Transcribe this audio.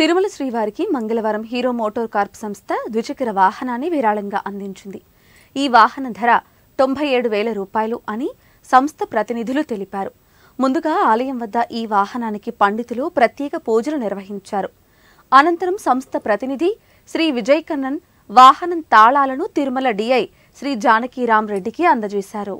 తిరుమల శ్రీవారికి మంగళవారం hero motor Corp సంస్థ ద్విచక్ర వాహనాన్ని విరాళంగా అందించింది ఈ వాహన ధర తొంభై ఏడు వేల రూపాయలు అని సంస్థ ప్రతినిధులు తెలిపారు ముందుగా ఆలయం వద్ద ఈ వాహనానికి పండితులు ప్రత్యేక పూజలు నిర్వహించారు అనంతరం సంస్థ ప్రతినిధి శ్రీ విజయ్ కన్నన్ వాహనం తాళాలను తిరుమల డిఐ శ్రీ జానకీరాం రెడ్డికి అందజేశారు